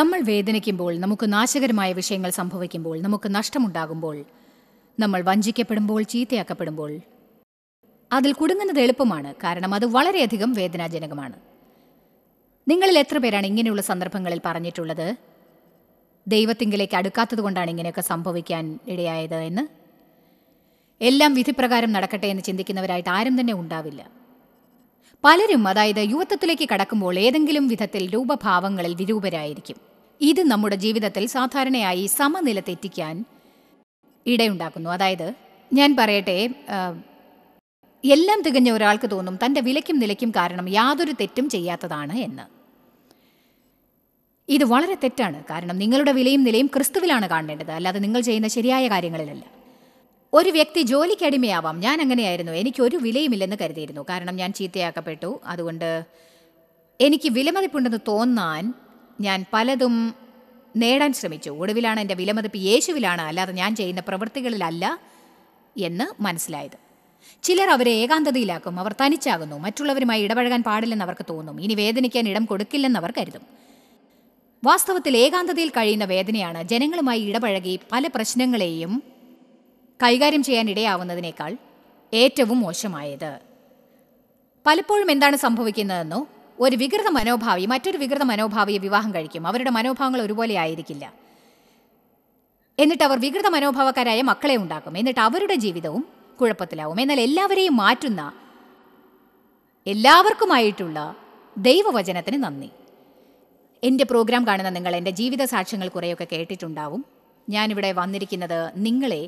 നമ്മൾ വേദനിക്കുമ്പോൾ നമുക്ക് നാശകരമായ വിഷയങ്ങൾ സംഭവിക്കുമ്പോൾ നമുക്ക് നഷ്ടമുണ്ടാകുമ്പോൾ നമ്മൾ വഞ്ചിക്കപ്പെടുമ്പോൾ ചീത്തയാക്കപ്പെടുമ്പോൾ അതിൽ കുടുങ്ങുന്നത് എളുപ്പമാണ് കാരണം അത് വളരെയധികം വേദനാജനകമാണ് നിങ്ങളിൽ എത്ര പേരാണ് ഇങ്ങനെയുള്ള സന്ദർഭങ്ങളിൽ പറഞ്ഞിട്ടുള്ളത് ദൈവത്തിങ്കിലേക്ക് അടുക്കാത്തത് കൊണ്ടാണ് ഇങ്ങനെയൊക്കെ സംഭവിക്കാൻ ഇടയായത് എന്ന് എല്ലാം വിധിപ്രകാരം നടക്കട്ടെ എന്ന് ചിന്തിക്കുന്നവരായിട്ട് ആരും തന്നെ ഉണ്ടാവില്ല പലരും അതായത് യുവത്വത്തിലേക്ക് കടക്കുമ്പോൾ ഏതെങ്കിലും വിധത്തിൽ രൂപഭാവങ്ങളിൽ വിരൂപരായിരിക്കും ഇത് നമ്മുടെ ജീവിതത്തിൽ സാധാരണയായി സമനില തെറ്റിക്കാൻ ഇടയുണ്ടാക്കുന്നു അതായത് ഞാൻ പറയട്ടെ എല്ലാം തികഞ്ഞ ഒരാൾക്ക് തോന്നും തൻ്റെ വിലയ്ക്കും നിലയ്ക്കും കാരണം യാതൊരു തെറ്റും ചെയ്യാത്തതാണ് എന്ന് ഇത് വളരെ തെറ്റാണ് കാരണം നിങ്ങളുടെ വിലയും നിലയും ക്രിസ്തുവിലാണ് കാണേണ്ടത് അല്ലാതെ നിങ്ങൾ ചെയ്യുന്ന ശരിയായ കാര്യങ്ങളിലല്ല ഒരു വ്യക്തി ജോലിക്ക് അടിമയാവാം ഞാൻ അങ്ങനെയായിരുന്നു എനിക്ക് ഒരു വിലയുമില്ലെന്ന് കരുതിയിരുന്നു കാരണം ഞാൻ ചീത്തയാക്കപ്പെട്ടു അതുകൊണ്ട് എനിക്ക് വിലമതിപ്പുണ്ടെന്ന് തോന്നാൻ ഞാൻ പലതും നേടാൻ ശ്രമിച്ചു ഒടുവിലാണ് എൻ്റെ വിലമതിപ്പ് യേശുവിലാണ് അല്ലാതെ ഞാൻ ചെയ്യുന്ന പ്രവൃത്തികളിലല്ല എന്ന് മനസ്സിലായത് ചിലർ അവരെ ഏകാന്തതയിലാക്കും അവർ തനിച്ചാകുന്നു മറ്റുള്ളവരുമായി ഇടപഴകാൻ പാടില്ലെന്ന് അവർക്ക് തോന്നും ഇനി വേദനിക്കാൻ ഇടം കൊടുക്കില്ലെന്ന് അവർ കരുതും വാസ്തവത്തിൽ ഏകാന്തതയിൽ കഴിയുന്ന വേദനയാണ് ജനങ്ങളുമായി ഇടപഴകി പല പ്രശ്നങ്ങളെയും കൈകാര്യം ചെയ്യാൻ ഏറ്റവും മോശമായത് പലപ്പോഴും എന്താണ് സംഭവിക്കുന്നതെന്നോ ഒരു വികൃത മനോഭാവി മറ്റൊരു വികൃത മനോഭാവിയെ വിവാഹം കഴിക്കും അവരുടെ മനോഭാവങ്ങൾ ഒരുപോലെ ആയിരിക്കില്ല എന്നിട്ട് അവർ വികൃത മനോഭാവക്കാരായ മക്കളെ ഉണ്ടാക്കും എന്നിട്ട് അവരുടെ ജീവിതവും കുഴപ്പത്തിലാവും എന്നാൽ എല്ലാവരെയും മാറ്റുന്ന എല്ലാവർക്കുമായിട്ടുള്ള ദൈവവചനത്തിന് നന്ദി എൻ്റെ പ്രോഗ്രാം കാണുന്ന നിങ്ങൾ എൻ്റെ ജീവിത സാക്ഷ്യങ്ങൾ കുറേയൊക്കെ കേട്ടിട്ടുണ്ടാവും ഞാനിവിടെ വന്നിരിക്കുന്നത് നിങ്ങളെ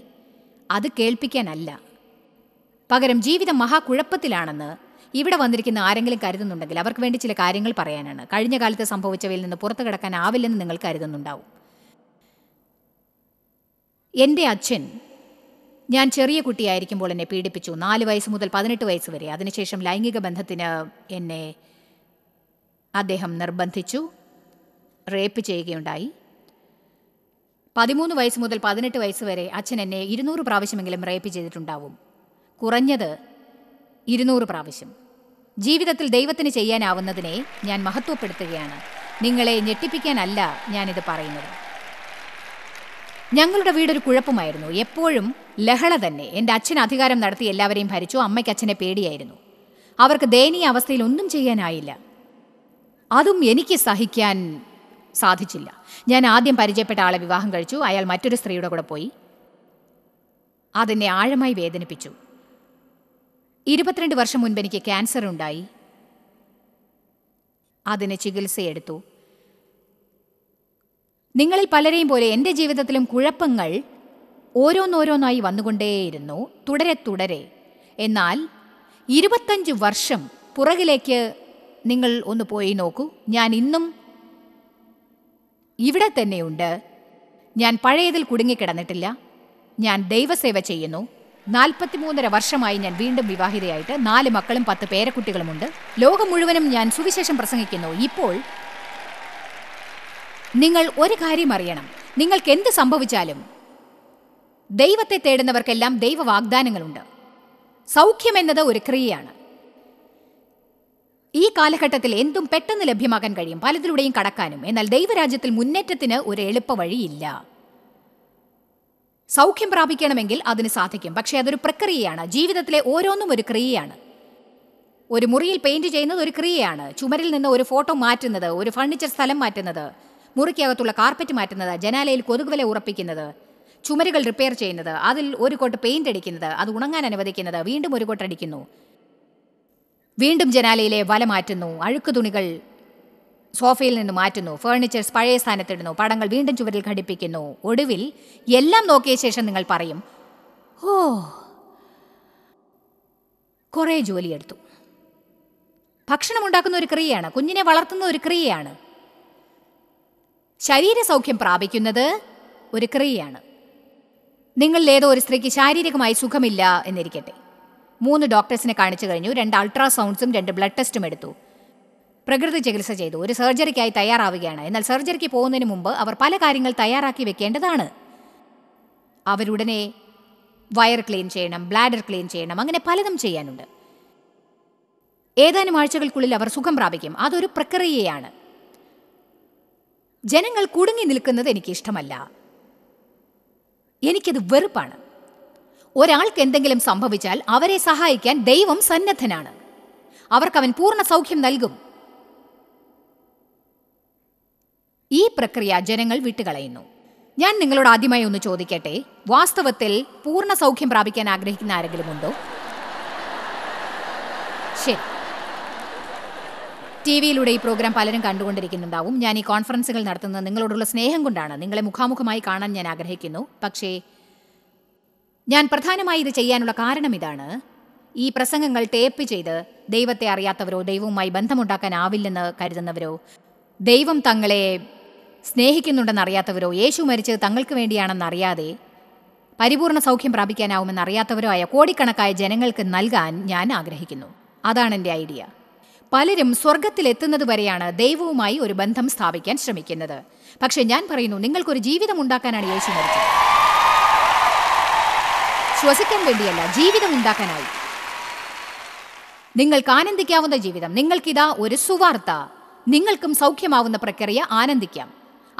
അത് കേൾപ്പിക്കാനല്ല പകരം ജീവിതം മഹാകുഴപ്പത്തിലാണെന്ന് ഇവിടെ വന്നിരിക്കുന്ന ആരെങ്കിലും കരുതുന്നുണ്ടെങ്കിൽ അവർക്ക് വേണ്ടി ചില കാര്യങ്ങൾ പറയാനാണ് കഴിഞ്ഞ കാലത്ത് സംഭവിച്ചവയിൽ നിന്ന് പുറത്തു കിടക്കാനാവില്ലെന്ന് നിങ്ങൾ കരുതുന്നുണ്ടാവും എൻ്റെ അച്ഛൻ ഞാൻ ചെറിയ കുട്ടിയായിരിക്കുമ്പോൾ എന്നെ പീഡിപ്പിച്ചു നാല് വയസ്സ് മുതൽ പതിനെട്ട് വയസ്സ് വരെ അതിനുശേഷം ലൈംഗിക ബന്ധത്തിന് എന്നെ അദ്ദേഹം നിർബന്ധിച്ചു റേപ്പ് ചെയ്യുകയുണ്ടായി പതിമൂന്ന് വയസ്സ് മുതൽ പതിനെട്ട് വയസ്സ് വരെ അച്ഛൻ എന്നെ ഇരുന്നൂറ് പ്രാവശ്യമെങ്കിലും റേപ്പ് ചെയ്തിട്ടുണ്ടാവും കുറഞ്ഞത് ഇരുന്നൂറ് പ്രാവശ്യം ജീവിതത്തിൽ ദൈവത്തിന് ചെയ്യാനാവുന്നതിനെ ഞാൻ മഹത്വപ്പെടുത്തുകയാണ് നിങ്ങളെ ഞെട്ടിപ്പിക്കാനല്ല ഞാനിത് പറയുന്നത് ഞങ്ങളുടെ വീടൊരു കുഴപ്പമായിരുന്നു എപ്പോഴും ലഹള തന്നെ എൻ്റെ അച്ഛൻ അധികാരം നടത്തി എല്ലാവരെയും ഭരിച്ചു അമ്മയ്ക്ക് അച്ഛനെ പേടിയായിരുന്നു അവർക്ക് ദയനീയ അവസ്ഥയിൽ ഒന്നും ചെയ്യാനായില്ല അതും എനിക്ക് സഹിക്കാൻ സാധിച്ചില്ല ഞാൻ ആദ്യം പരിചയപ്പെട്ട ആളെ വിവാഹം കഴിച്ചു അയാൾ മറ്റൊരു സ്ത്രീയുടെ കൂടെ പോയി അതെന്നെ ആഴമായി വേദനിപ്പിച്ചു ഇരുപത്തിരണ്ട് വർഷം മുൻപ് എനിക്ക് ക്യാൻസർ ഉണ്ടായി അതിന് ചികിത്സയെടുത്തു നിങ്ങളിൽ പലരെയും പോലെ എൻ്റെ ജീവിതത്തിലും കുഴപ്പങ്ങൾ ഓരോന്നോരോന്നായി വന്നുകൊണ്ടേയിരുന്നു തുടരെ തുടരെ എന്നാൽ ഇരുപത്തഞ്ച് വർഷം പുറകിലേക്ക് നിങ്ങൾ ഒന്ന് പോയി നോക്കൂ ഞാൻ ഇന്നും ഇവിടെ തന്നെയുണ്ട് ഞാൻ പഴയതിൽ കുടുങ്ങിക്കിടന്നിട്ടില്ല ഞാൻ ദൈവസേവ ചെയ്യുന്നു നാൽപ്പത്തിമൂന്നര വർഷമായി ഞാൻ വീണ്ടും വിവാഹിതയായിട്ട് നാല് മക്കളും പത്ത് പേരക്കുട്ടികളുമുണ്ട് ലോകം മുഴുവനും ഞാൻ സുവിശേഷം പ്രസംഗിക്കുന്നു ഇപ്പോൾ നിങ്ങൾ ഒരു കാര്യം അറിയണം നിങ്ങൾക്ക് എന്ത് സംഭവിച്ചാലും ദൈവത്തെ തേടുന്നവർക്കെല്ലാം ദൈവ വാഗ്ദാനങ്ങളുണ്ട് സൗഖ്യം എന്നത് ഒരു ക്രിയയാണ് ഈ കാലഘട്ടത്തിൽ എന്തും പെട്ടെന്ന് ലഭ്യമാക്കാൻ കഴിയും പലതിലൂടെയും കടക്കാനും എന്നാൽ ദൈവരാജ്യത്തിൽ മുന്നേറ്റത്തിന് ഒരു എളുപ്പ വഴിയില്ല സൗഖ്യം പ്രാപിക്കണമെങ്കിൽ അതിന് സാധിക്കും പക്ഷേ അതൊരു പ്രക്രിയയാണ് ജീവിതത്തിലെ ഓരോന്നും ഒരു ക്രിയയാണ് ഒരു മുറിയിൽ പെയിന്റ് ചെയ്യുന്നത് ഒരു ക്രിയയാണ് ചുമരിൽ നിന്ന് ഒരു ഫോട്ടോ മാറ്റുന്നത് ഒരു ഫർണിച്ചർ സ്ഥലം മാറ്റുന്നത് മുറിക്കകത്തുള്ള കാർപ്പറ്റ് മാറ്റുന്നത് ജനാലയിൽ വില ഉറപ്പിക്കുന്നത് ചുമരുകൾ റിപ്പയർ ചെയ്യുന്നത് അതിൽ ഒരു കോട്ട് പെയിന്റ് അടിക്കുന്നത് അത് ഉണങ്ങാൻ അനുവദിക്കുന്നത് വീണ്ടും ഒരു കോട്ട് അടിക്കുന്നു വീണ്ടും ജനാലയിലെ വല മാറ്റുന്നു അഴുക്കു തുണികൾ സോഫയിൽ നിന്ന് മാറ്റുന്നു ഫേർണിച്ചേഴ്സ് പഴയ സ്ഥാനത്തിടുന്നു പടങ്ങൾ വീണ്ടും ചുവരിൽ ഘടിപ്പിക്കുന്നു ഒടുവിൽ എല്ലാം നോക്കിയ ശേഷം നിങ്ങൾ പറയും ഓ കുറേ ജോലിയെടുത്തു ഭക്ഷണം ഉണ്ടാക്കുന്ന ഒരു ക്രിയയാണ് കുഞ്ഞിനെ വളർത്തുന്ന ഒരു ക്രിയയാണ് ശരീരസൗഖ്യം പ്രാപിക്കുന്നത് ഒരു ക്രിയയാണ് നിങ്ങളിൽ ഏതോ ഒരു സ്ത്രീക്ക് ശാരീരികമായി സുഖമില്ല എന്നിരിക്കട്ടെ മൂന്ന് ഡോക്ടേഴ്സിനെ കാണിച്ചു കഴിഞ്ഞു രണ്ട് അൾട്രാസൗണ്ട്സും രണ്ട് ബ്ലഡ് ടെസ്റ്റും എടുത്തു പ്രകൃതി ചികിത്സ ചെയ്തു ഒരു സർജറിക്കായി തയ്യാറാവുകയാണ് എന്നാൽ സർജറിക്ക് പോകുന്നതിന് മുമ്പ് അവർ പല കാര്യങ്ങൾ തയ്യാറാക്കി വെക്കേണ്ടതാണ് അവരുടനെ വയർ ക്ലീൻ ചെയ്യണം ബ്ലാഡർ ക്ലീൻ ചെയ്യണം അങ്ങനെ പലതും ചെയ്യാനുണ്ട് ഏതാനും ആഴ്ചകൾക്കുള്ളിൽ അവർ സുഖം പ്രാപിക്കും അതൊരു പ്രക്രിയയാണ് ജനങ്ങൾ കുടുങ്ങി നിൽക്കുന്നത് എനിക്ക് ഇഷ്ടമല്ല എനിക്കത് വെറുപ്പാണ് ഒരാൾക്ക് എന്തെങ്കിലും സംഭവിച്ചാൽ അവരെ സഹായിക്കാൻ ദൈവം സന്നദ്ധനാണ് അവർക്ക് അവൻ പൂർണ്ണ സൗഖ്യം നൽകും ഈ പ്രക്രിയ ജനങ്ങൾ വിട്ടുകളയുന്നു ഞാൻ നിങ്ങളോട് ആദ്യമായി ഒന്ന് ചോദിക്കട്ടെ വാസ്തവത്തിൽ പൂർണ്ണ സൗഖ്യം പ്രാപിക്കാൻ ആഗ്രഹിക്കുന്ന ആരെങ്കിലും ഉണ്ടോ ശരി ടി വിയിലൂടെ ഈ പ്രോഗ്രാം പലരും കണ്ടുകൊണ്ടിരിക്കുന്നുണ്ടാവും ഞാൻ ഈ കോൺഫറൻസുകൾ നടത്തുന്നത് നിങ്ങളോടുള്ള സ്നേഹം കൊണ്ടാണ് നിങ്ങളെ മുഖാമുഖമായി കാണാൻ ഞാൻ ആഗ്രഹിക്കുന്നു പക്ഷേ ഞാൻ പ്രധാനമായി ഇത് ചെയ്യാനുള്ള കാരണം ഇതാണ് ഈ പ്രസംഗങ്ങൾ ടേപ്പ് ചെയ്ത് ദൈവത്തെ അറിയാത്തവരോ ദൈവവുമായി ബന്ധമുണ്ടാക്കാനാവില്ലെന്ന് കരുതുന്നവരോ ദൈവം തങ്ങളെ സ്നേഹിക്കുന്നുണ്ടെന്നറിയാത്തവരോ യേശു മരിച്ചത് തങ്ങൾക്ക് വേണ്ടിയാണെന്നറിയാതെ പരിപൂർണ സൗഖ്യം പ്രാപിക്കാനാവുമെന്നറിയാത്തവരോ ആയ കോടിക്കണക്കായ ജനങ്ങൾക്ക് നൽകാൻ ഞാൻ ആഗ്രഹിക്കുന്നു അതാണ് എൻ്റെ ഐഡിയ പലരും സ്വർഗത്തിലെത്തുന്നതുവരെയാണ് ദൈവവുമായി ഒരു ബന്ധം സ്ഥാപിക്കാൻ ശ്രമിക്കുന്നത് പക്ഷേ ഞാൻ പറയുന്നു നിങ്ങൾക്കൊരു ജീവിതം ഉണ്ടാക്കാനാണ് യേശു മരിച്ചത് ശ്വസിക്കാൻ വേണ്ടിയല്ല ജീവിതം ഉണ്ടാക്കാനായി നിങ്ങൾക്ക് ആനന്ദിക്കാവുന്ന ജീവിതം നിങ്ങൾക്കിതാ ഒരു സുവാർത്ത നിങ്ങൾക്കും സൗഖ്യമാവുന്ന പ്രക്രിയ ആനന്ദിക്കാം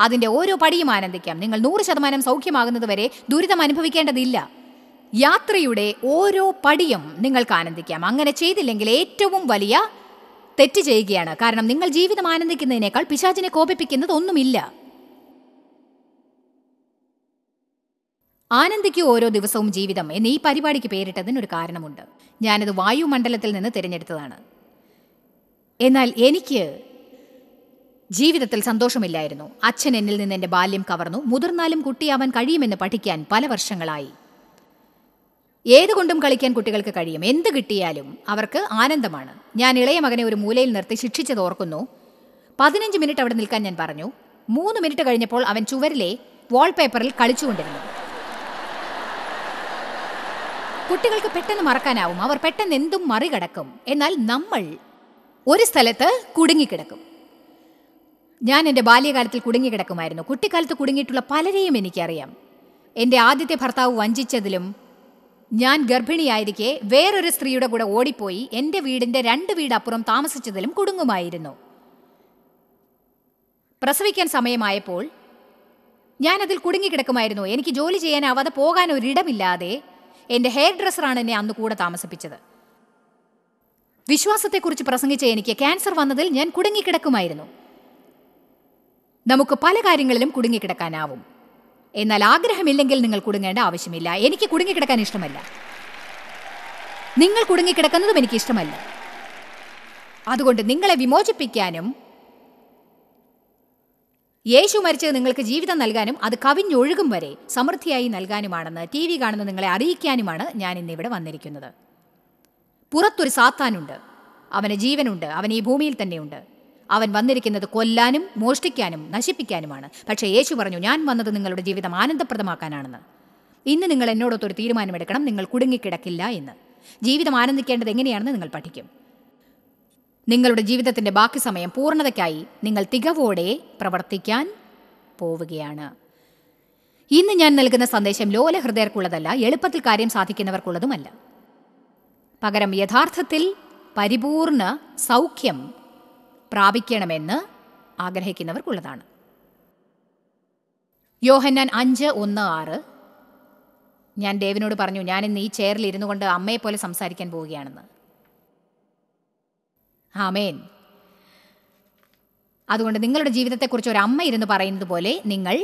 അതിൻ്റെ ഓരോ പടിയും ആനന്ദിക്കാം നിങ്ങൾ നൂറ് ശതമാനം സൗഖ്യമാകുന്നതുവരെ ദുരിതം അനുഭവിക്കേണ്ടതില്ല യാത്രയുടെ ഓരോ പടിയും നിങ്ങൾക്ക് ആനന്ദിക്കാം അങ്ങനെ ചെയ്തില്ലെങ്കിൽ ഏറ്റവും വലിയ തെറ്റ് ചെയ്യുകയാണ് കാരണം നിങ്ങൾ ജീവിതം ആനന്ദിക്കുന്നതിനേക്കാൾ പിശാചിനെ കോപിപ്പിക്കുന്നത് ഒന്നുമില്ല ആനന്ദിക്കൂ ഓരോ ദിവസവും ജീവിതം എന്ന് ഈ പരിപാടിക്ക് പേരിട്ടതിന് ഒരു കാരണമുണ്ട് ഞാനത് വായുമണ്ഡലത്തിൽ നിന്ന് തിരഞ്ഞെടുത്തതാണ് എന്നാൽ എനിക്ക് ജീവിതത്തിൽ സന്തോഷമില്ലായിരുന്നു അച്ഛൻ എന്നിൽ നിന്ന് എന്റെ ബാല്യം കവർന്നു മുതിർന്നാലും കുട്ടിയാവാൻ കഴിയുമെന്ന് പഠിക്കാൻ പല വർഷങ്ങളായി ഏതുകൊണ്ടും കളിക്കാൻ കുട്ടികൾക്ക് കഴിയും എന്ത് കിട്ടിയാലും അവർക്ക് ആനന്ദമാണ് ഞാൻ ഇളയ മകനെ ഒരു മൂലയിൽ നിർത്തി ശിക്ഷിച്ചത് ഓർക്കുന്നു പതിനഞ്ച് മിനിറ്റ് അവിടെ നിൽക്കാൻ ഞാൻ പറഞ്ഞു മൂന്ന് മിനിറ്റ് കഴിഞ്ഞപ്പോൾ അവൻ ചുവരിലെ വാൾപേപ്പറിൽ കളിച്ചുകൊണ്ടിരുന്നു കുട്ടികൾക്ക് പെട്ടെന്ന് മറക്കാനാവും അവർ പെട്ടെന്ന് എന്തും മറികടക്കും എന്നാൽ നമ്മൾ ഒരു സ്ഥലത്ത് കുടുങ്ങിക്കിടക്കും ഞാൻ എൻ്റെ ബാല്യകാലത്തിൽ കുടുങ്ങിക്കിടക്കുമായിരുന്നു കുട്ടിക്കാലത്ത് കുടുങ്ങിയിട്ടുള്ള പലരെയും എനിക്കറിയാം എൻ്റെ ആദ്യത്തെ ഭർത്താവ് വഞ്ചിച്ചതിലും ഞാൻ ഗർഭിണിയായിരിക്കെ വേറൊരു സ്ത്രീയുടെ കൂടെ ഓടിപ്പോയി എൻ്റെ വീടിൻ്റെ രണ്ട് വീടപ്പുറം താമസിച്ചതിലും കുടുങ്ങുമായിരുന്നു പ്രസവിക്കാൻ സമയമായപ്പോൾ ഞാനതിൽ കുടുങ്ങിക്കിടക്കുമായിരുന്നു എനിക്ക് ജോലി ചെയ്യാനാവാതെ പോകാൻ ഒരിടമില്ലാതെ എൻ്റെ ഹെയർ ഡ്രസ്സറാണ് എന്നെ അന്ന് കൂടെ താമസിപ്പിച്ചത് വിശ്വാസത്തെക്കുറിച്ച് പ്രസംഗിച്ച എനിക്ക് ക്യാൻസർ വന്നതിൽ ഞാൻ കുടുങ്ങിക്കിടക്കുമായിരുന്നു നമുക്ക് പല കാര്യങ്ങളിലും കുടുങ്ങിക്കിടക്കാനാവും എന്നാൽ ആഗ്രഹമില്ലെങ്കിൽ നിങ്ങൾ കുടുങ്ങേണ്ട ആവശ്യമില്ല എനിക്ക് കുടുങ്ങിക്കിടക്കാൻ ഇഷ്ടമല്ല നിങ്ങൾ കുടുങ്ങിക്കിടക്കുന്നതും എനിക്ക് ഇഷ്ടമല്ല അതുകൊണ്ട് നിങ്ങളെ വിമോചിപ്പിക്കാനും യേശു മരിച്ചത് നിങ്ങൾക്ക് ജീവിതം നൽകാനും അത് കവിഞ്ഞൊഴുകും വരെ സമൃദ്ധിയായി നൽകാനുമാണെന്ന് ടി വി കാണുന്ന നിങ്ങളെ അറിയിക്കാനുമാണ് ഞാൻ ഇന്നിവിടെ വന്നിരിക്കുന്നത് പുറത്തൊരു സാത്താനുണ്ട് അവന് ജീവനുണ്ട് അവൻ ഈ ഭൂമിയിൽ തന്നെയുണ്ട് അവൻ വന്നിരിക്കുന്നത് കൊല്ലാനും മോഷ്ടിക്കാനും നശിപ്പിക്കാനുമാണ് പക്ഷേ യേശു പറഞ്ഞു ഞാൻ വന്നത് നിങ്ങളുടെ ജീവിതം ആനന്ദപ്രദമാക്കാനാണെന്ന് ഇന്ന് നിങ്ങൾ എന്നോടൊത്തൊരു തീരുമാനമെടുക്കണം നിങ്ങൾ കുടുങ്ങിക്കിടക്കില്ല എന്ന് ജീവിതം ആനന്ദിക്കേണ്ടത് എങ്ങനെയാണെന്ന് നിങ്ങൾ പഠിക്കും നിങ്ങളുടെ ജീവിതത്തിൻ്റെ ബാക്കി സമയം പൂർണ്ണതയ്ക്കായി നിങ്ങൾ തികവോടെ പ്രവർത്തിക്കാൻ പോവുകയാണ് ഇന്ന് ഞാൻ നൽകുന്ന സന്ദേശം ലോല ഹൃദയർക്കുള്ളതല്ല എളുപ്പത്തിൽ കാര്യം സാധിക്കുന്നവർക്കുള്ളതുമല്ല പകരം യഥാർത്ഥത്തിൽ പരിപൂർണ സൗഖ്യം പ്രാപിക്കണമെന്ന് ആഗ്രഹിക്കുന്നവർക്കുള്ളതാണ് യോഹന്നാൻ അഞ്ച് ഒന്ന് ആറ് ഞാൻ ദേവിനോട് പറഞ്ഞു ഞാൻ ഇന്ന് ഈ ചെയറിൽ ഇരുന്നു കൊണ്ട് അമ്മയെ പോലെ സംസാരിക്കാൻ പോവുകയാണെന്ന് ആമേൻ അതുകൊണ്ട് നിങ്ങളുടെ ജീവിതത്തെക്കുറിച്ച് ഒരു അമ്മ ഇരുന്ന് പറയുന്നത് പോലെ നിങ്ങൾ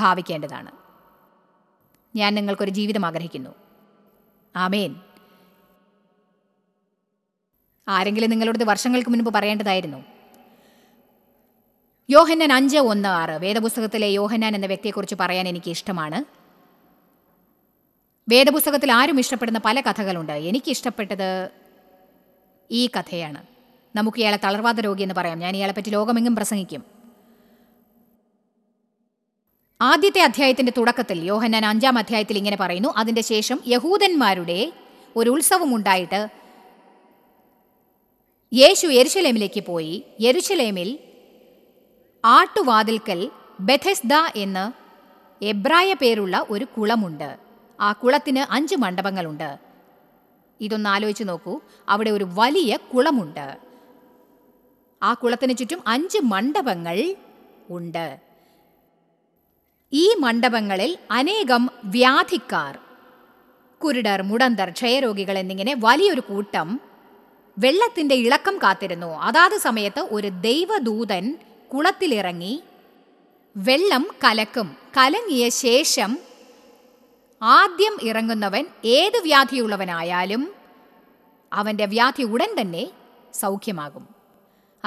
ഭാവിക്കേണ്ടതാണ് ഞാൻ നിങ്ങൾക്കൊരു ജീവിതം ആഗ്രഹിക്കുന്നു ആമേൻ ആരെങ്കിലും നിങ്ങളോട് വർഷങ്ങൾക്ക് മുൻപ് പറയേണ്ടതായിരുന്നു യോഹന്നൻ അഞ്ച് ഒന്ന് ആറ് വേദപുസ്തകത്തിലെ യോഹന്നാൻ എന്ന വ്യക്തിയെക്കുറിച്ച് പറയാൻ എനിക്ക് ഇഷ്ടമാണ് വേദപുസ്തകത്തിൽ ആരും ഇഷ്ടപ്പെടുന്ന പല കഥകളുണ്ട് എനിക്ക് ഇഷ്ടപ്പെട്ടത് ഈ കഥയാണ് നമുക്ക് ഇയാളെ തളർവാദ രോഗി എന്ന് പറയാം ഞാൻ ഇയാളെ പറ്റി ലോകമെങ്ങും പ്രസംഗിക്കും ആദ്യത്തെ അധ്യായത്തിന്റെ തുടക്കത്തിൽ യോഹന്നാൻ അഞ്ചാം അധ്യായത്തിൽ ഇങ്ങനെ പറയുന്നു അതിന്റെ ശേഷം യഹൂദന്മാരുടെ ഒരു ഉത്സവം ഉണ്ടായിട്ട് യേശു യെരുശലേമിലേക്ക് പോയി യെരുശലേമിൽ ആട്ടുവാതിൽക്കൽ ബെഥെസ്ദ എന്ന് എബ്രായ പേരുള്ള ഒരു കുളമുണ്ട് ആ കുളത്തിന് അഞ്ച് മണ്ഡപങ്ങളുണ്ട് ഇതൊന്ന് ആലോചിച്ച് നോക്കൂ അവിടെ ഒരു വലിയ കുളമുണ്ട് ആ കുളത്തിന് ചുറ്റും അഞ്ച് മണ്ഡപങ്ങൾ ഉണ്ട് ഈ മണ്ഡപങ്ങളിൽ അനേകം വ്യാധിക്കാർ കുരുടർ മുടന്തർ ക്ഷയരോഗികൾ എന്നിങ്ങനെ വലിയൊരു കൂട്ടം വെള്ളത്തിന്റെ ഇളക്കം കാത്തിരുന്നു അതാത് സമയത്ത് ഒരു ദൈവദൂതൻ കുളത്തിലിറങ്ങി വെള്ളം കലക്കും കലങ്ങിയ ശേഷം ആദ്യം ഇറങ്ങുന്നവൻ ഏത് വ്യാധിയുള്ളവനായാലും അവൻ്റെ വ്യാധി ഉടൻ തന്നെ സൗഖ്യമാകും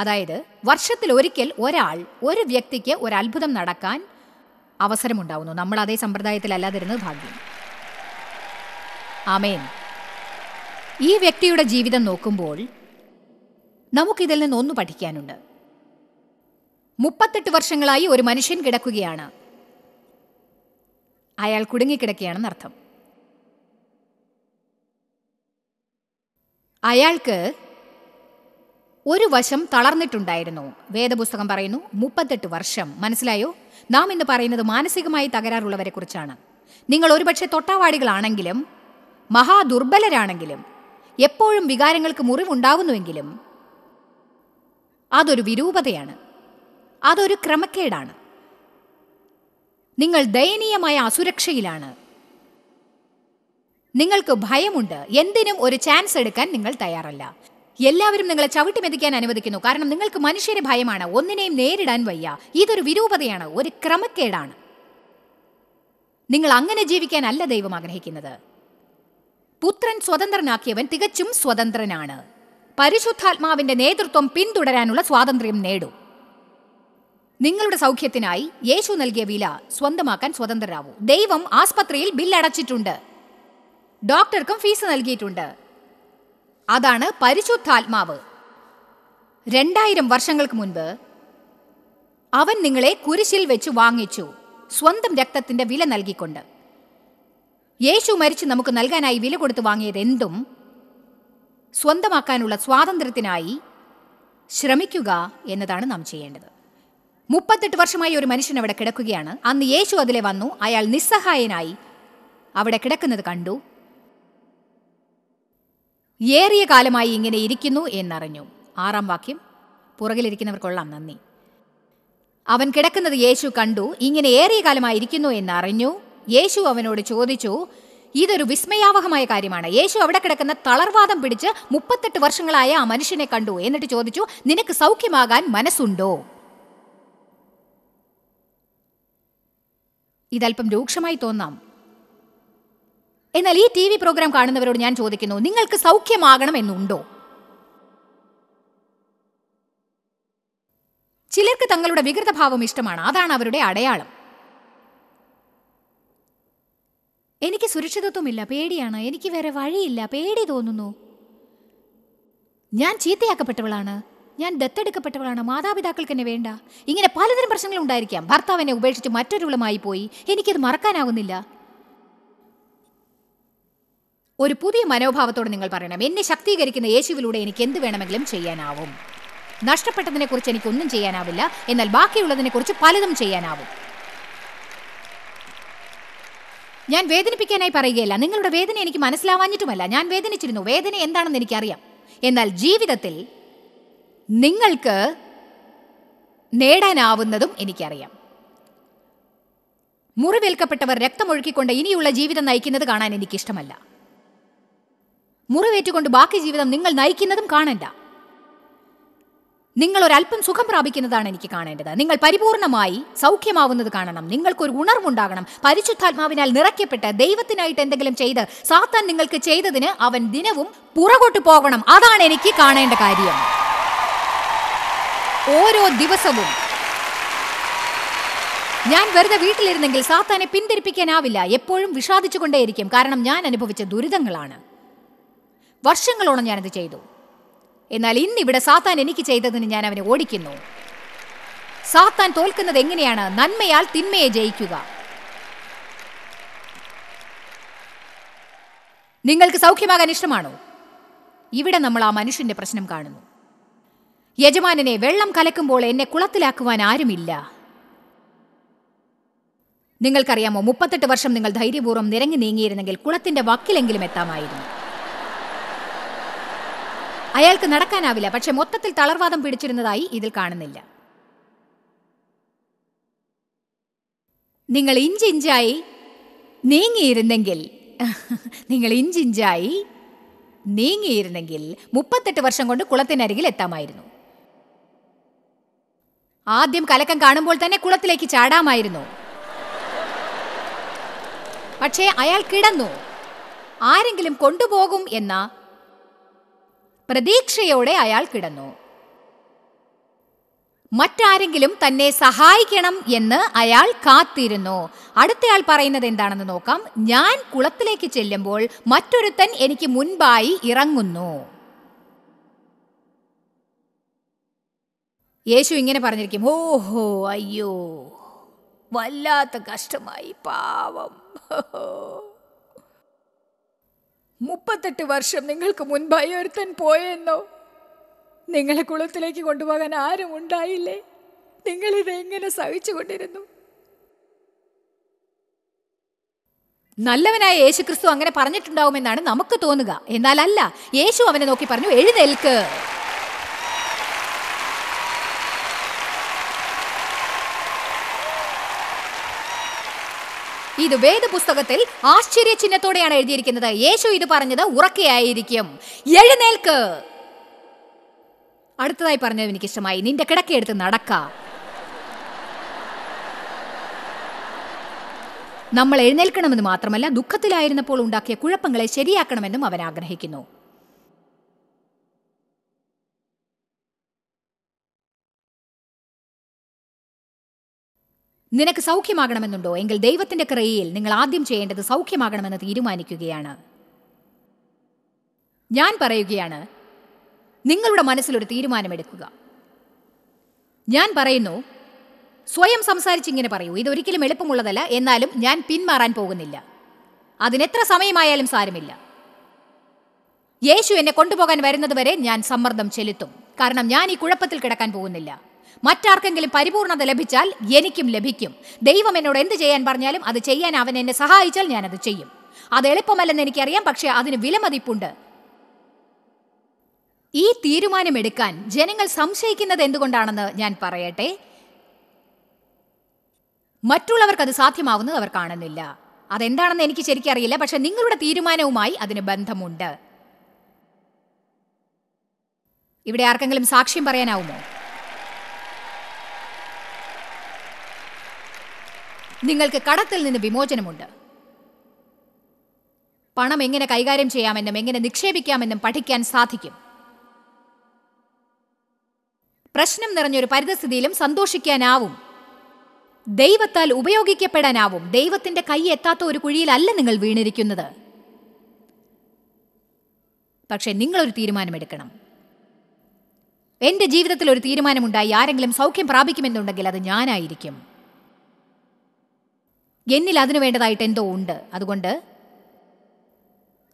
അതായത് വർഷത്തിൽ ഒരിക്കൽ ഒരാൾ ഒരു വ്യക്തിക്ക് ഒരു അത്ഭുതം നടക്കാൻ അവസരമുണ്ടാവുന്നു നമ്മൾ അതേ സമ്പ്രദായത്തിലല്ലാതിരുന്നത് ഭാഗ്യം ആമേൻ ഈ വ്യക്തിയുടെ ജീവിതം നോക്കുമ്പോൾ നമുക്കിതിൽ നിന്ന് ഒന്ന് പഠിക്കാനുണ്ട് മുപ്പത്തെട്ട് വർഷങ്ങളായി ഒരു മനുഷ്യൻ കിടക്കുകയാണ് അയാൾ അർത്ഥം അയാൾക്ക് ഒരു വശം തളർന്നിട്ടുണ്ടായിരുന്നു വേദപുസ്തകം പറയുന്നു മുപ്പത്തെട്ട് വർഷം മനസ്സിലായോ നാം ഇന്ന് പറയുന്നത് മാനസികമായി തകരാറുള്ളവരെക്കുറിച്ചാണ് നിങ്ങൾ ഒരുപക്ഷെ തൊട്ടാവാടികളാണെങ്കിലും മഹാദുർബലരാണെങ്കിലും എപ്പോഴും വികാരങ്ങൾക്ക് മുറിവുണ്ടാകുന്നുവെങ്കിലും അതൊരു വിരൂപതയാണ് അതൊരു ക്രമക്കേടാണ് നിങ്ങൾ ദയനീയമായ അസുരക്ഷയിലാണ് നിങ്ങൾക്ക് ഭയമുണ്ട് എന്തിനും ഒരു ചാൻസ് എടുക്കാൻ നിങ്ങൾ തയ്യാറല്ല എല്ലാവരും നിങ്ങളെ മെതിക്കാൻ അനുവദിക്കുന്നു കാരണം നിങ്ങൾക്ക് മനുഷ്യരെ ഭയമാണ് ഒന്നിനെയും നേരിടാൻ വയ്യ ഇതൊരു വിരൂപതയാണ് ഒരു ക്രമക്കേടാണ് നിങ്ങൾ അങ്ങനെ ജീവിക്കാനല്ല ദൈവം ആഗ്രഹിക്കുന്നത് പുത്രൻ സ്വതന്ത്രനാക്കിയവൻ തികച്ചും സ്വതന്ത്രനാണ് പരിശുദ്ധാത്മാവിന്റെ നേതൃത്വം പിന്തുടരാനുള്ള സ്വാതന്ത്ര്യം നേടൂ നിങ്ങളുടെ സൗഖ്യത്തിനായി യേശു നൽകിയ വില സ്വന്തമാക്കാൻ സ്വതന്ത്രരാവൂ ദൈവം ആസ്പത്രിയിൽ ബില്ല് അടച്ചിട്ടുണ്ട് ഡോക്ടർക്കും ഫീസ് നൽകിയിട്ടുണ്ട് അതാണ് പരിശുദ്ധാത്മാവ് രണ്ടായിരം വർഷങ്ങൾക്ക് മുൻപ് അവൻ നിങ്ങളെ കുരിശിൽ വെച്ച് വാങ്ങിച്ചു സ്വന്തം രക്തത്തിന്റെ വില നൽകിക്കൊണ്ട് യേശു മരിച്ച് നമുക്ക് നൽകാനായി വില കൊടുത്ത് വാങ്ങിയത് എന്തും സ്വന്തമാക്കാനുള്ള സ്വാതന്ത്ര്യത്തിനായി ശ്രമിക്കുക എന്നതാണ് നാം ചെയ്യേണ്ടത് മുപ്പത്തെട്ട് വർഷമായി ഒരു മനുഷ്യൻ അവിടെ കിടക്കുകയാണ് അന്ന് യേശു അതിലെ വന്നു അയാൾ നിസ്സഹായനായി അവിടെ കിടക്കുന്നത് കണ്ടു ഏറിയ കാലമായി ഇങ്ങനെ ഇരിക്കുന്നു എന്നറിഞ്ഞു ആറാം വാക്യം പുറകിലിരിക്കുന്നവർക്കൊള്ളാം നന്ദി അവൻ കിടക്കുന്നത് യേശു കണ്ടു ഇങ്ങനെ ഏറിയ കാലമായി ഇരിക്കുന്നു എന്നറിഞ്ഞു യേശു അവനോട് ചോദിച്ചു ഇതൊരു വിസ്മയാവഹമായ കാര്യമാണ് യേശു അവിടെ കിടക്കുന്ന തളർവാദം പിടിച്ച് മുപ്പത്തെട്ട് വർഷങ്ങളായ ആ മനുഷ്യനെ കണ്ടു എന്നിട്ട് ചോദിച്ചു നിനക്ക് സൗഖ്യമാകാൻ മനസ്സുണ്ടോ ഇതല്പം രൂക്ഷമായി തോന്നാം എന്നാൽ ഈ ടി വി പ്രോഗ്രാം കാണുന്നവരോട് ഞാൻ ചോദിക്കുന്നു നിങ്ങൾക്ക് സൗഖ്യമാകണം എന്നുണ്ടോ ചിലർക്ക് തങ്ങളുടെ വികൃതഭാവം ഇഷ്ടമാണ് അതാണ് അവരുടെ അടയാളം എനിക്ക് സുരക്ഷിതത്വമില്ല പേടിയാണ് എനിക്ക് വേറെ വഴിയില്ല പേടി തോന്നുന്നു ഞാൻ ചീത്തയാക്കപ്പെട്ടവളാണ് ഞാൻ ദത്തെടുക്കപ്പെട്ടവളാണ് മാതാപിതാക്കൾക്ക് എന്നെ വേണ്ട ഇങ്ങനെ പലതരം പ്രശ്നങ്ങൾ ഉണ്ടായിരിക്കാം ഭർത്താവിനെ ഉപേക്ഷിച്ച് മറ്റൊരുവളുമായി പോയി എനിക്കത് മറക്കാനാവുന്നില്ല ഒരു പുതിയ മനോഭാവത്തോടെ നിങ്ങൾ പറയണം എന്നെ ശക്തീകരിക്കുന്ന യേശുവിലൂടെ എനിക്ക് എന്ത് വേണമെങ്കിലും ചെയ്യാനാവും നഷ്ടപ്പെട്ടതിനെക്കുറിച്ച് എനിക്കൊന്നും ചെയ്യാനാവില്ല എന്നാൽ ബാക്കിയുള്ളതിനെക്കുറിച്ച് പലതും ചെയ്യാനാവും ഞാൻ വേദനിപ്പിക്കാനായി പറയുകയല്ല നിങ്ങളുടെ വേദന എനിക്ക് മനസ്സിലാവാഞ്ഞിട്ടുമല്ല ഞാൻ വേദനിച്ചിരുന്നു വേദന എന്താണെന്ന് എനിക്കറിയാം എന്നാൽ ജീവിതത്തിൽ നിങ്ങൾക്ക് നേടാനാവുന്നതും എനിക്കറിയാം മുറിവേൽക്കപ്പെട്ടവർ രക്തമൊഴുക്കിക്കൊണ്ട് ഇനിയുള്ള ജീവിതം നയിക്കുന്നത് കാണാൻ എനിക്കിഷ്ടമല്ല മുറിവേറ്റുകൊണ്ട് ബാക്കി ജീവിതം നിങ്ങൾ നയിക്കുന്നതും കാണണ്ട നിങ്ങൾ ഒരല്പം സുഖം പ്രാപിക്കുന്നതാണ് എനിക്ക് കാണേണ്ടത് നിങ്ങൾ പരിപൂർണമായി സൗഖ്യമാവുന്നത് കാണണം നിങ്ങൾക്കൊരു ഉണർവുണ്ടാകണം പരിശുദ്ധാത്മാവിനാൽ നിറയ്ക്കപ്പെട്ട് ദൈവത്തിനായിട്ട് എന്തെങ്കിലും ചെയ്ത് സാത്താൻ നിങ്ങൾക്ക് ചെയ്തതിന് അവൻ ദിനവും പുറകോട്ട് പോകണം അതാണ് എനിക്ക് കാണേണ്ട കാര്യം ഓരോ ദിവസവും ഞാൻ വെറുതെ വീട്ടിലിരുന്നെങ്കിൽ സാത്താനെ പിന്തിരിപ്പിക്കാനാവില്ല എപ്പോഴും വിഷാദിച്ചുകൊണ്ടേയിരിക്കും കാരണം ഞാൻ അനുഭവിച്ച ദുരിതങ്ങളാണ് വർഷങ്ങളോളം ഞാനത് ചെയ്തു എന്നാൽ ഇന്നിവിടെ സാത്താൻ എനിക്ക് ചെയ്തതിന് ഞാൻ അവനെ ഓടിക്കുന്നു സാത്താൻ തോൽക്കുന്നത് എങ്ങനെയാണ് നന്മയാൽ തിന്മയെ ജയിക്കുക നിങ്ങൾക്ക് സൗഖ്യമാകാൻ ഇഷ്ടമാണോ ഇവിടെ നമ്മൾ ആ മനുഷ്യന്റെ പ്രശ്നം കാണുന്നു യജമാനനെ വെള്ളം കലക്കുമ്പോൾ എന്നെ കുളത്തിലാക്കുവാൻ ആരുമില്ല നിങ്ങൾക്കറിയാമോ മുപ്പത്തെട്ട് വർഷം നിങ്ങൾ ധൈര്യപൂർവ്വം നിരങ്ങി നീങ്ങിയിരുന്നെങ്കിൽ കുളത്തിന്റെ വക്കിലെങ്കിലും എത്താമായിരുന്നു അയാൾക്ക് നടക്കാനാവില്ല പക്ഷെ മൊത്തത്തിൽ തളർവാദം പിടിച്ചിരുന്നതായി ഇതിൽ കാണുന്നില്ല നിങ്ങൾ ഇഞ്ചിഞ്ചായി നീങ്ങിയിരുന്നെങ്കിൽ നിങ്ങൾ ഇഞ്ചിഞ്ചായി നീങ്ങിയിരുന്നെങ്കിൽ മുപ്പത്തെട്ട് വർഷം കൊണ്ട് കുളത്തിനരികിൽ എത്താമായിരുന്നു ആദ്യം കലക്കം കാണുമ്പോൾ തന്നെ കുളത്തിലേക്ക് ചാടാമായിരുന്നു പക്ഷേ അയാൾ കിടന്നു ആരെങ്കിലും കൊണ്ടുപോകും എന്ന പ്രതീക്ഷയോടെ അയാൾ കിടന്നു മറ്റാരെങ്കിലും തന്നെ സഹായിക്കണം എന്ന് അയാൾ കാത്തിരുന്നു അടുത്തയാൾ പറയുന്നത് എന്താണെന്ന് നോക്കാം ഞാൻ കുളത്തിലേക്ക് ചെല്ലുമ്പോൾ മറ്റൊരുത്തൻ എനിക്ക് മുൻപായി ഇറങ്ങുന്നു യേശു ഇങ്ങനെ പറഞ്ഞിരിക്കും ഓഹോ അയ്യോ വല്ലാത്ത കഷ്ടമായി പാവം മുപ്പത്തെട്ട് വർഷം നിങ്ങൾക്ക് മുൻപായി ഒരുത്തൻ പോയെന്നോ നിങ്ങളെ കുളത്തിലേക്ക് കൊണ്ടുപോകാൻ ആരും ഉണ്ടായില്ലേ നിങ്ങളിത് എങ്ങനെ സഹിച്ചുകൊണ്ടിരുന്നു നല്ലവനായ യേശുക്രിസ്തു അങ്ങനെ പറഞ്ഞിട്ടുണ്ടാവുമെന്നാണ് നമുക്ക് തോന്നുക എന്നാൽ അല്ല യേശു അവനെ നോക്കി പറഞ്ഞു എഴുന്നേൽക്ക് ഇത് വേദപുസ്തകത്തിൽ ആശ്ചര്യ ചിഹ്നത്തോടെയാണ് എഴുതിയിരിക്കുന്നത് യേശു ഇത് പറഞ്ഞത് ഉറക്കെയായിരിക്കും എഴുന്നേൽക്ക് അടുത്തതായി പറഞ്ഞത് എനിക്ക് ഇഷ്ടമായി നിന്റെ കിടക്കെടുത്ത് നടക്ക നമ്മൾ എഴുന്നേൽക്കണമെന്ന് മാത്രമല്ല ദുഃഖത്തിലായിരുന്നപ്പോൾ ഉണ്ടാക്കിയ കുഴപ്പങ്ങളെ ശരിയാക്കണമെന്നും അവൻ ആഗ്രഹിക്കുന്നു നിനക്ക് സൗഖ്യമാകണമെന്നുണ്ടോ എങ്കിൽ ദൈവത്തിന്റെ ക്രിയയിൽ നിങ്ങൾ ആദ്യം ചെയ്യേണ്ടത് സൗഖ്യമാകണമെന്ന് തീരുമാനിക്കുകയാണ് ഞാൻ പറയുകയാണ് നിങ്ങളുടെ മനസ്സിലൊരു തീരുമാനമെടുക്കുക ഞാൻ പറയുന്നു സ്വയം ഇങ്ങനെ പറയൂ ഇതൊരിക്കലും എളുപ്പമുള്ളതല്ല എന്നാലും ഞാൻ പിന്മാറാൻ പോകുന്നില്ല അതിനെത്ര സമയമായാലും സാരമില്ല യേശു എന്നെ കൊണ്ടുപോകാൻ വരുന്നതുവരെ ഞാൻ സമ്മർദ്ദം ചെലുത്തും കാരണം ഞാൻ ഈ കുഴപ്പത്തിൽ കിടക്കാൻ പോകുന്നില്ല മറ്റാർക്കെങ്കിലും പരിപൂർണത ലഭിച്ചാൽ എനിക്കും ലഭിക്കും ദൈവം എന്നോട് എന്ത് ചെയ്യാൻ പറഞ്ഞാലും അത് ചെയ്യാൻ അവൻ എന്നെ സഹായിച്ചാൽ ഞാനത് ചെയ്യും അത് എളുപ്പമല്ലെന്ന് എനിക്കറിയാം പക്ഷേ അതിന് വിലമതിപ്പുണ്ട് ഈ തീരുമാനമെടുക്കാൻ ജനങ്ങൾ സംശയിക്കുന്നത് എന്തുകൊണ്ടാണെന്ന് ഞാൻ പറയട്ടെ മറ്റുള്ളവർക്ക് അത് സാധ്യമാവുന്നത് അവർ കാണുന്നില്ല അതെന്താണെന്ന് എനിക്ക് ശരിക്കറിയില്ല പക്ഷെ നിങ്ങളുടെ തീരുമാനവുമായി അതിന് ബന്ധമുണ്ട് ഇവിടെ ആർക്കെങ്കിലും സാക്ഷ്യം പറയാനാവുമോ നിങ്ങൾക്ക് കടത്തിൽ നിന്ന് വിമോചനമുണ്ട് പണം എങ്ങനെ കൈകാര്യം ചെയ്യാമെന്നും എങ്ങനെ നിക്ഷേപിക്കാമെന്നും പഠിക്കാൻ സാധിക്കും പ്രശ്നം നിറഞ്ഞൊരു പരിതസ്ഥിതിയിലും സന്തോഷിക്കാനാവും ദൈവത്താൽ ഉപയോഗിക്കപ്പെടാനാവും ദൈവത്തിന്റെ കൈ എത്താത്ത ഒരു കുഴിയിലല്ല നിങ്ങൾ വീണിരിക്കുന്നത് പക്ഷേ നിങ്ങളൊരു തീരുമാനമെടുക്കണം എൻ്റെ ജീവിതത്തിൽ ഒരു തീരുമാനമുണ്ടായി ആരെങ്കിലും സൗഖ്യം പ്രാപിക്കുമെന്നുണ്ടെങ്കിൽ അത് ഞാനായിരിക്കും എന്നിൽ അതിനു വേണ്ടതായിട്ട് എന്തോ ഉണ്ട് അതുകൊണ്ട്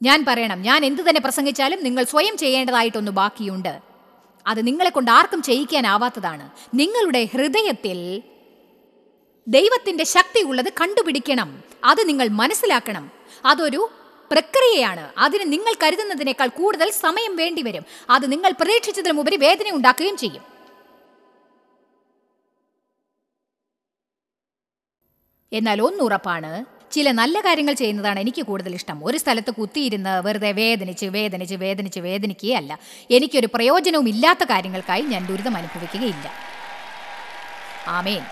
ഞാൻ പറയണം ഞാൻ എന്തു തന്നെ പ്രസംഗിച്ചാലും നിങ്ങൾ സ്വയം ചെയ്യേണ്ടതായിട്ടൊന്ന് ബാക്കിയുണ്ട് അത് നിങ്ങളെ കൊണ്ട് ആർക്കും ചെയ്യിക്കാനാവാത്തതാണ് നിങ്ങളുടെ ഹൃദയത്തിൽ ദൈവത്തിന്റെ ശക്തി ഉള്ളത് കണ്ടുപിടിക്കണം അത് നിങ്ങൾ മനസ്സിലാക്കണം അതൊരു പ്രക്രിയയാണ് അതിന് നിങ്ങൾ കരുതുന്നതിനേക്കാൾ കൂടുതൽ സമയം വേണ്ടിവരും അത് നിങ്ങൾ പ്രതീക്ഷിച്ചതിലുമുപരി വേദന ഉണ്ടാക്കുകയും ചെയ്യും എന്നാൽ ഒന്നുറപ്പാണ് ചില നല്ല കാര്യങ്ങൾ ചെയ്യുന്നതാണ് എനിക്ക് കൂടുതൽ ഇഷ്ടം ഒരു സ്ഥലത്ത് കുത്തിയിരുന്ന് വെറുതെ വേദനിച്ച് വേദനിച്ച് വേദനിച്ച് വേദനിക്കുകയല്ല എനിക്കൊരു പ്രയോജനവും ഇല്ലാത്ത കാര്യങ്ങൾക്കായി ഞാൻ ദുരിതം അനുഭവിക്കുകയില്ല ആമേൻ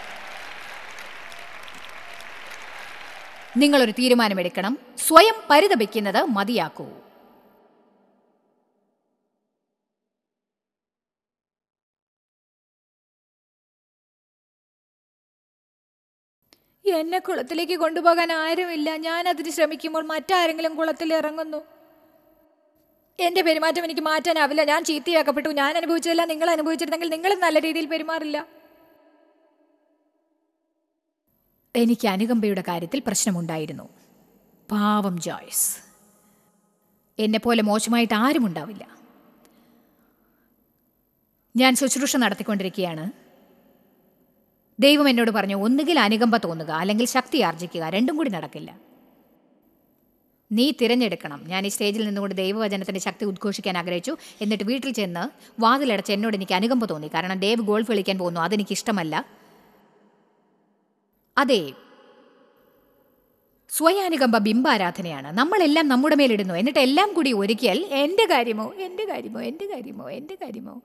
നിങ്ങളൊരു തീരുമാനമെടുക്കണം സ്വയം പരിതപിക്കുന്നത് മതിയാക്കൂ എന്നെ കുളത്തിലേക്ക് കൊണ്ടുപോകാൻ ആരുമില്ല ഞാൻ അതിന് ശ്രമിക്കുമ്പോൾ മറ്റാരെങ്കിലും കുളത്തിൽ ഇറങ്ങുന്നു എൻ്റെ പെരുമാറ്റം എനിക്ക് മാറ്റാനാവില്ല ഞാൻ ചീത്തയാക്കപ്പെട്ടു ഞാൻ അനുഭവിച്ചതല്ല നിങ്ങൾ അനുഭവിച്ചിരുന്നെങ്കിൽ നിങ്ങൾ നല്ല രീതിയിൽ പെരുമാറില്ല എനിക്ക് അനുകമ്പയുടെ കാര്യത്തിൽ പ്രശ്നമുണ്ടായിരുന്നു പാവം ജോയ്സ് എന്നെപ്പോലെ മോശമായിട്ട് ആരും ഉണ്ടാവില്ല ഞാൻ ശുശ്രൂഷ നടത്തിക്കൊണ്ടിരിക്കുകയാണ് ദൈവം എന്നോട് പറഞ്ഞു ഒന്നുകിൽ അനുകമ്പ തോന്നുക അല്ലെങ്കിൽ ശക്തി ആർജിക്കുക രണ്ടും കൂടി നടക്കില്ല നീ തിരഞ്ഞെടുക്കണം ഞാൻ ഈ സ്റ്റേജിൽ നിന്നുകൊണ്ട് ദൈവവചനത്തിൻ്റെ ശക്തി ഉദ്ഘോഷിക്കാൻ ആഗ്രഹിച്ചു എന്നിട്ട് വീട്ടിൽ ചെന്ന് വാതിലടച്ച് എന്നോട് എനിക്ക് അനുകമ്പ തോന്നി കാരണം ഡേവ് ഗോൾഫ് കളിക്കാൻ പോകുന്നു അതെനിക്ക് ഇഷ്ടമല്ല അതെ സ്വയാനുകമ്പ ബിംബാരാധനയാണ് നമ്മളെല്ലാം നമ്മുടെ മേലിടുന്നു എന്നിട്ട് എല്ലാം കൂടി ഒരുക്കിയാൽ എൻ്റെ കാര്യമോ എൻ്റെ കാര്യമോ എൻ്റെ കാര്യമോ എൻ്റെ കാര്യമോ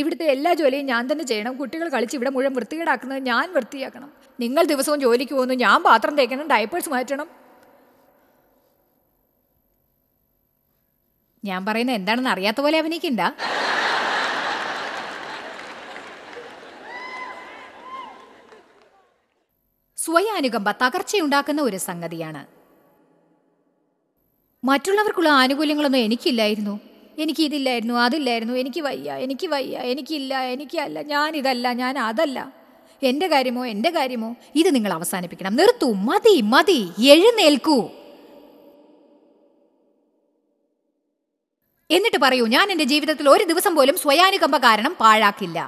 ഇവിടുത്തെ എല്ലാ ജോലിയും ഞാൻ തന്നെ ചെയ്യണം കുട്ടികൾ കളിച്ച് ഇവിടെ മുഴുവൻ വൃത്തികേടാക്കുന്നത് ഞാൻ വൃത്തിയാക്കണം നിങ്ങൾ ദിവസവും ജോലിക്ക് പോകുന്നു ഞാൻ പാത്രം തേക്കണം ഡയപ്പേഴ്സ് മാറ്റണം ഞാൻ പറയുന്നത് എന്താണെന്ന് അറിയാത്ത പോലെ അഭിനയിക്കണ്ട സ്വയാനുകമ്പ തകർച്ചയുണ്ടാക്കുന്ന ഒരു സംഗതിയാണ് മറ്റുള്ളവർക്കുള്ള ആനുകൂല്യങ്ങളൊന്നും എനിക്കില്ലായിരുന്നു എനിക്ക് ഇതില്ലായിരുന്നു അതില്ലായിരുന്നു എനിക്ക് വയ്യ എനിക്ക് വയ്യ എനിക്കില്ല എനിക്കല്ല ഞാനിതല്ല ഞാൻ അതല്ല എൻ്റെ കാര്യമോ എൻ്റെ കാര്യമോ ഇത് നിങ്ങൾ അവസാനിപ്പിക്കണം നിർത്തു മതി മതി എഴുന്നേൽക്കൂ എന്നിട്ട് പറയൂ ഞാൻ എൻ്റെ ജീവിതത്തിൽ ഒരു ദിവസം പോലും സ്വയാനുകമ്പ കാരണം പാഴാക്കില്ല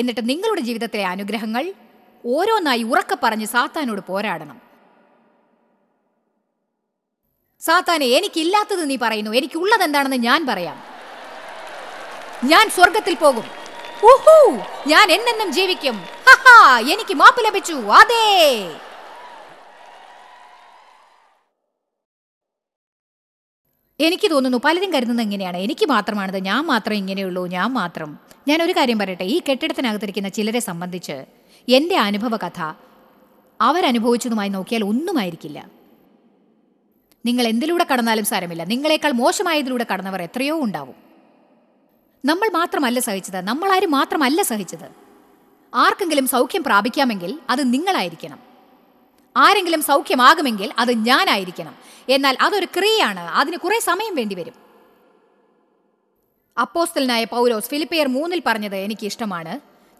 എന്നിട്ട് നിങ്ങളുടെ ജീവിതത്തിലെ അനുഗ്രഹങ്ങൾ ഓരോന്നായി ഉറക്കെ പറഞ്ഞ് സാത്താനോട് പോരാടണം സാത്താനെ എനിക്കില്ലാത്തത് നീ പറയുന്നു എനിക്കുള്ളത് എന്താണെന്ന് ഞാൻ പറയാം ഞാൻ സ്വർഗത്തിൽ പോകും ഞാൻ എന്നെന്നും ജീവിക്കും എനിക്ക് മാപ്പ് ലഭിച്ചു അതേ എനിക്ക് തോന്നുന്നു പലരും കരുതുന്നത് എങ്ങനെയാണ് എനിക്ക് മാത്രമാണത് ഞാൻ മാത്രം ഇങ്ങനെയുള്ളൂ ഞാൻ മാത്രം ഞാൻ ഒരു കാര്യം പറയട്ടെ ഈ കെട്ടിടത്തിനകത്തിരിക്കുന്ന ചിലരെ സംബന്ധിച്ച് എൻ്റെ അനുഭവ കഥ അവരനുഭവിച്ചതുമായി നോക്കിയാൽ ഒന്നുമായിരിക്കില്ല നിങ്ങൾ എന്തിലൂടെ കടന്നാലും സാരമില്ല നിങ്ങളെക്കാൾ മോശമായതിലൂടെ കടന്നവർ എത്രയോ ഉണ്ടാവും നമ്മൾ മാത്രമല്ല സഹിച്ചത് നമ്മളാരും മാത്രമല്ല സഹിച്ചത് ആർക്കെങ്കിലും സൗഖ്യം പ്രാപിക്കാമെങ്കിൽ അത് നിങ്ങളായിരിക്കണം ആരെങ്കിലും സൗഖ്യമാകുമെങ്കിൽ അത് ഞാനായിരിക്കണം എന്നാൽ അതൊരു ക്രിയയാണ് അതിന് കുറെ സമയം വേണ്ടി വരും അപ്പോസ്റ്റലിനായ പൗലോസ് ഫിലിപ്പിയർ മൂന്നിൽ പറഞ്ഞത് എനിക്ക് ഇഷ്ടമാണ്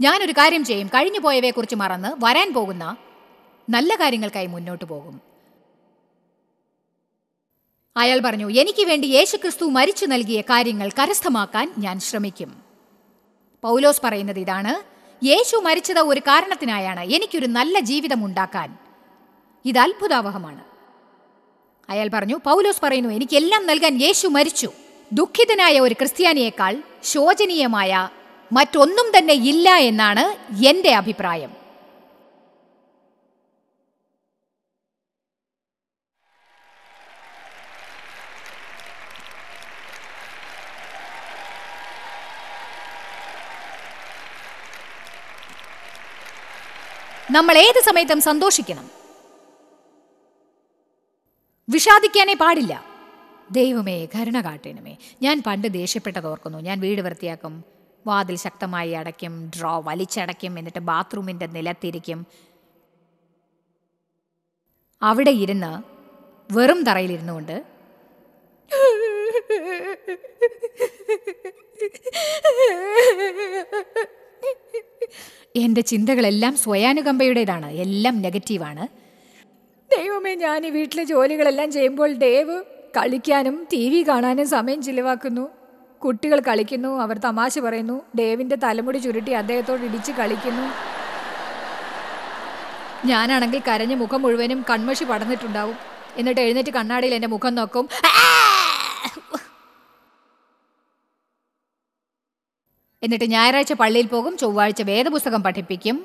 ഞാനൊരു കാര്യം ചെയ്യും കഴിഞ്ഞു പോയവയെക്കുറിച്ച് മറന്ന് വരാൻ പോകുന്ന നല്ല കാര്യങ്ങൾക്കായി മുന്നോട്ട് പോകും അയാൾ പറഞ്ഞു എനിക്ക് വേണ്ടി യേശുക്രിസ്തു മരിച്ചു നൽകിയ കാര്യങ്ങൾ കരസ്ഥമാക്കാൻ ഞാൻ ശ്രമിക്കും പൗലോസ് പറയുന്നത് ഇതാണ് യേശു മരിച്ചത് ഒരു കാരണത്തിനായാണ് എനിക്കൊരു നല്ല ജീവിതം ഉണ്ടാക്കാൻ ഇത് അത്ഭുതാവഹമാണ് അയാൾ പറഞ്ഞു പൗലോസ് പറയുന്നു എനിക്കെല്ലാം നൽകാൻ യേശു മരിച്ചു ദുഃഖിതനായ ഒരു ക്രിസ്ത്യാനിയേക്കാൾ ശോചനീയമായ മറ്റൊന്നും തന്നെ ഇല്ല എന്നാണ് എൻ്റെ അഭിപ്രായം നമ്മൾ ഏത് സമയത്തും സന്തോഷിക്കണം വിഷാദിക്കാനേ പാടില്ല ദൈവമേ കരുണ കാട്ടേണമേ ഞാൻ പണ്ട് ദേഷ്യപ്പെട്ടത് ഓർക്കുന്നു ഞാൻ വീട് വൃത്തിയാക്കും വാതിൽ ശക്തമായി അടയ്ക്കും ഡ്രോ വലിച്ചടയ്ക്കും എന്നിട്ട് ബാത്റൂമിൻ്റെ നിലത്തിരിക്കും അവിടെ ഇരുന്ന് വെറും തറയിലിരുന്നു കൊണ്ട് എന്റെ ചിന്തകളെല്ലാം സ്വയാനുകമ്പയുടേതാണ് എല്ലാം നെഗറ്റീവാണ് ദൈവമേ ഞാൻ ഈ വീട്ടിലെ ജോലികളെല്ലാം ചെയ്യുമ്പോൾ ദേവ് കളിക്കാനും ടി വി കാണാനും സമയം ചിലവാക്കുന്നു കുട്ടികൾ കളിക്കുന്നു അവർ തമാശ പറയുന്നു ദേവിന്റെ തലമുടി ചുരുട്ടി അദ്ദേഹത്തോട് ഇടിച്ച് കളിക്കുന്നു ഞാനാണെങ്കിൽ കരഞ്ഞ് മുഖം മുഴുവനും കൺമഷി പടന്നിട്ടുണ്ടാവും എന്നിട്ട് എഴുന്നേറ്റ് കണ്ണാടിയിൽ എൻ്റെ മുഖം നോക്കും എന്നിട്ട് ഞായറാഴ്ച പള്ളിയിൽ പോകും ചൊവ്വാഴ്ച വേദപുസ്തകം പഠിപ്പിക്കും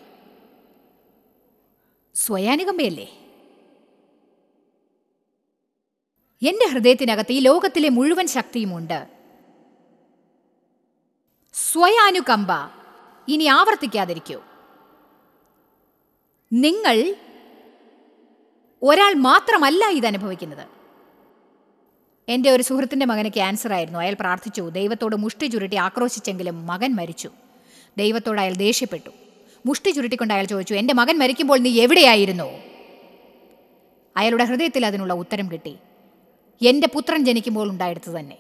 സ്വയാനുകമ്പയല്ലേ എന്റെ ഹൃദയത്തിനകത്ത് ഈ ലോകത്തിലെ മുഴുവൻ ശക്തിയുമുണ്ട് സ്വയാനുകമ്പ ഇനി ആവർത്തിക്കാതിരിക്കൂ നിങ്ങൾ ഒരാൾ മാത്രമല്ല ഇത് അനുഭവിക്കുന്നത് എൻ്റെ ഒരു സുഹൃത്തിൻ്റെ മകന് ക്യാൻസർ ആയിരുന്നു അയാൾ പ്രാർത്ഥിച്ചു ദൈവത്തോട് മുഷ്ടി ചുരുട്ടി ആക്രോശിച്ചെങ്കിലും മകൻ മരിച്ചു ദൈവത്തോട് അയാൾ ദേഷ്യപ്പെട്ടു മുഷ്ടി ചുരുട്ടിക്കൊണ്ട് അയാൾ ചോദിച്ചു എൻ്റെ മകൻ മരിക്കുമ്പോൾ നീ എവിടെയായിരുന്നു അയാളുടെ ഹൃദയത്തിൽ അതിനുള്ള ഉത്തരം കിട്ടി എൻ്റെ പുത്രൻ ജനിക്കുമ്പോൾ ഉണ്ടായിടത്ത് തന്നെ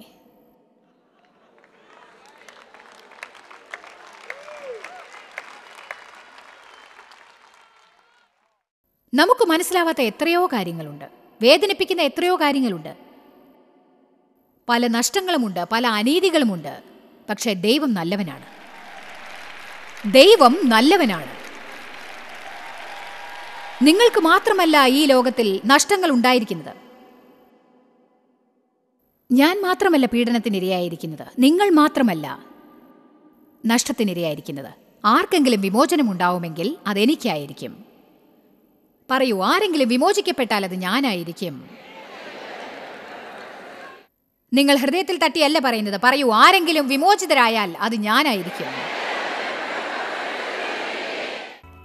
നമുക്ക് മനസ്സിലാവാത്ത എത്രയോ കാര്യങ്ങളുണ്ട് വേദനിപ്പിക്കുന്ന എത്രയോ കാര്യങ്ങളുണ്ട് പല നഷ്ടങ്ങളുമുണ്ട് പല അനീതികളുമുണ്ട് പക്ഷെ ദൈവം നല്ലവനാണ് ദൈവം നല്ലവനാണ് നിങ്ങൾക്ക് മാത്രമല്ല ഈ ലോകത്തിൽ നഷ്ടങ്ങൾ ഉണ്ടായിരിക്കുന്നത് ഞാൻ മാത്രമല്ല പീഡനത്തിനിരയായിരിക്കുന്നത് നിങ്ങൾ മാത്രമല്ല നഷ്ടത്തിനിരയായിരിക്കുന്നത് ആർക്കെങ്കിലും വിമോചനമുണ്ടാവുമെങ്കിൽ അതെനിക്കായിരിക്കും പറയൂ ആരെങ്കിലും വിമോചിക്കപ്പെട്ടാൽ അത് ഞാനായിരിക്കും നിങ്ങൾ ഹൃദയത്തിൽ തട്ടിയല്ല പറയുന്നത് പറയൂ ആരെങ്കിലും വിമോചിതരായാൽ അത് ഞാനായിരിക്കും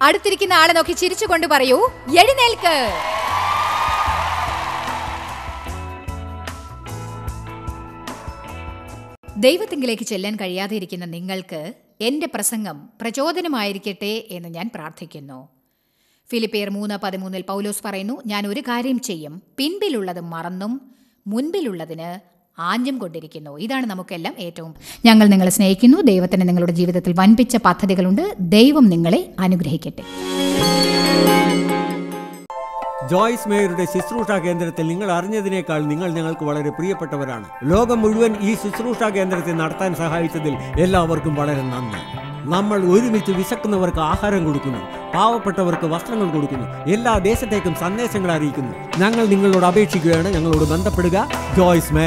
അടുത്തിരിക്കുന്ന ആളെ നോക്കി ചിരിച്ചുകൊണ്ട് പറയൂ എഴുന്നേൽക്ക് ദൈവത്തിങ്കിലേക്ക് ചെല്ലാൻ കഴിയാതെ ഇരിക്കുന്ന നിങ്ങൾക്ക് എൻ്റെ പ്രസംഗം പ്രചോദനമായിരിക്കട്ടെ എന്ന് ഞാൻ പ്രാർത്ഥിക്കുന്നു ഫിലിപ്പിയർ മൂന്ന് പതിമൂന്നിൽ പൗലോസ് പറയുന്നു ഞാൻ ഒരു കാര്യം ചെയ്യും പിൻപിലുള്ളത് മറന്നും മുൻപിലുള്ളതിന് ആഞ്ഞും കൊണ്ടിരിക്കുന്നു ഇതാണ് നമുക്കെല്ലാം ഏറ്റവും ഞങ്ങൾ നിങ്ങളെ സ്നേഹിക്കുന്നു ദൈവത്തിന് നിങ്ങളുടെ ജീവിതത്തിൽ വൻപിച്ച പദ്ധതികളുണ്ട് ദൈവം നിങ്ങളെ അനുഗ്രഹിക്കട്ടെ ജോയ്സ് മേയറുടെ ശുശ്രൂഷ കേന്ദ്രത്തിൽ നിങ്ങൾ അറിഞ്ഞതിനേക്കാൾ നിങ്ങൾ ഞങ്ങൾക്ക് വളരെ പ്രിയപ്പെട്ടവരാണ് ലോകം മുഴുവൻ ഈ ശുശ്രൂഷ കേന്ദ്രത്തെ നടത്താൻ സഹായിച്ചതിൽ എല്ലാവർക്കും വളരെ നന്ദി നമ്മൾ ഒരുമിച്ച് വിശക്കുന്നവർക്ക് ആഹാരം കൊടുക്കുന്നു പാവപ്പെട്ടവർക്ക് വസ്ത്രങ്ങൾ കൊടുക്കുന്നു എല്ലാ ദേശത്തേക്കും സന്ദേശങ്ങൾ അറിയിക്കുന്നു ഞങ്ങൾ നിങ്ങളോട് അപേക്ഷിക്കുകയാണ് ഞങ്ങളോട് ബന്ധപ്പെടുക ജോയ്സ്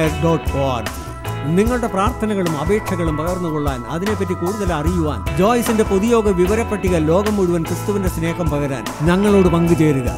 നിങ്ങളുടെ പ്രാർത്ഥനകളും അപേക്ഷകളും പകർന്നുകൊള്ളാൻ അതിനെപ്പറ്റി കൂടുതൽ അറിയുവാൻ ജോയ്സിന്റെ പൊതുയോഗ വിവരപ്പട്ടിക ലോകം മുഴുവൻ ക്രിസ്തുവിന്റെ സ്നേഹം പകരാൻ ഞങ്ങളോട് പങ്കുചേരുക